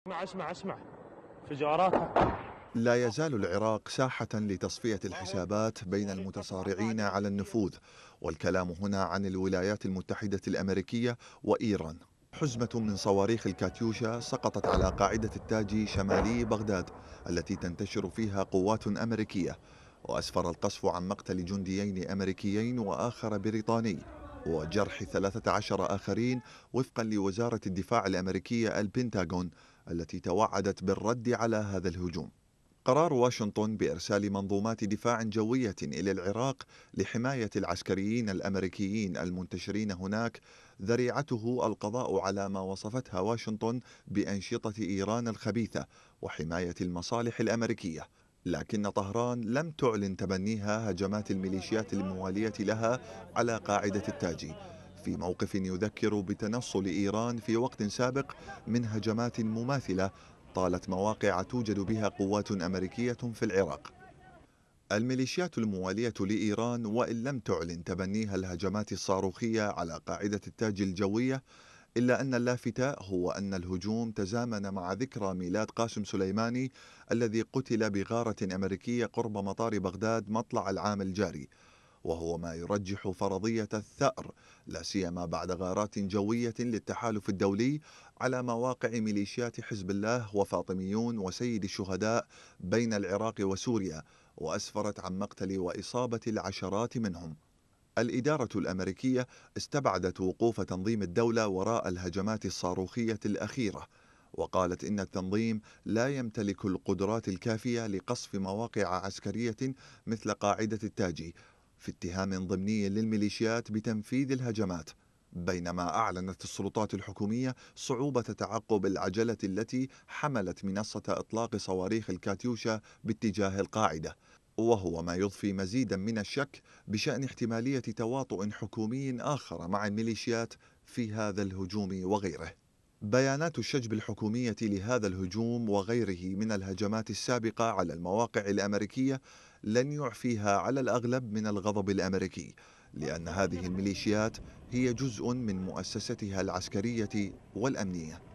اسمع اسمع اسمع انفجاراتها لا يزال العراق ساحة لتصفية الحسابات بين المتصارعين على النفوذ والكلام هنا عن الولايات المتحدة الأمريكية وإيران حزمة من صواريخ الكاتيوشا سقطت على قاعدة التاج شمالي بغداد التي تنتشر فيها قوات أمريكية وأسفر القصف عن مقتل جنديين أمريكيين وآخر بريطاني وجرح 13 آخرين وفقا لوزارة الدفاع الأمريكية البنتاغون التي توعدت بالرد على هذا الهجوم قرار واشنطن بإرسال منظومات دفاع جوية إلى العراق لحماية العسكريين الأمريكيين المنتشرين هناك ذريعته القضاء على ما وصفتها واشنطن بأنشطة إيران الخبيثة وحماية المصالح الأمريكية لكن طهران لم تعلن تبنيها هجمات الميليشيات الموالية لها على قاعدة التاجي في موقف يذكر بتنصل إيران في وقت سابق من هجمات مماثلة طالت مواقع توجد بها قوات أمريكية في العراق الميليشيات الموالية لإيران وإن لم تعلن تبنيها الهجمات الصاروخية على قاعدة التاج الجوية إلا أن اللافتة هو أن الهجوم تزامن مع ذكرى ميلاد قاسم سليماني الذي قتل بغارة أمريكية قرب مطار بغداد مطلع العام الجاري وهو ما يرجح فرضية الثأر لا سيما بعد غارات جوية للتحالف الدولي على مواقع ميليشيات حزب الله وفاطميون وسيد الشهداء بين العراق وسوريا وأسفرت عن مقتل وإصابة العشرات منهم الإدارة الأمريكية استبعدت وقوف تنظيم الدولة وراء الهجمات الصاروخية الأخيرة وقالت إن التنظيم لا يمتلك القدرات الكافية لقصف مواقع عسكرية مثل قاعدة التاجي في اتهام ضمني للميليشيات بتنفيذ الهجمات بينما أعلنت السلطات الحكومية صعوبة تعقب العجلة التي حملت منصة إطلاق صواريخ الكاتيوشا باتجاه القاعدة وهو ما يضفي مزيدا من الشك بشأن احتمالية تواطؤ حكومي آخر مع الميليشيات في هذا الهجوم وغيره بيانات الشجب الحكومية لهذا الهجوم وغيره من الهجمات السابقة على المواقع الأمريكية لن يعفيها على الأغلب من الغضب الأمريكي لأن هذه الميليشيات هي جزء من مؤسستها العسكرية والأمنية